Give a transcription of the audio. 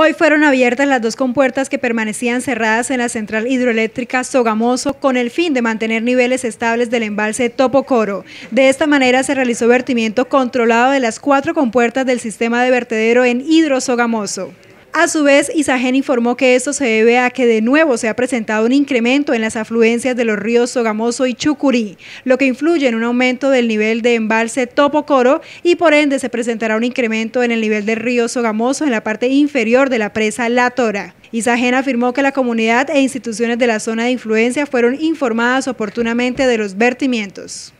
Hoy fueron abiertas las dos compuertas que permanecían cerradas en la central hidroeléctrica Sogamoso con el fin de mantener niveles estables del embalse Topocoro. De esta manera se realizó vertimiento controlado de las cuatro compuertas del sistema de vertedero en Hidro Sogamoso. A su vez, Isagen informó que esto se debe a que de nuevo se ha presentado un incremento en las afluencias de los ríos Sogamoso y Chucurí, lo que influye en un aumento del nivel de embalse Topocoro y por ende se presentará un incremento en el nivel del río Sogamoso en la parte inferior de la presa La Tora. Isagen afirmó que la comunidad e instituciones de la zona de influencia fueron informadas oportunamente de los vertimientos.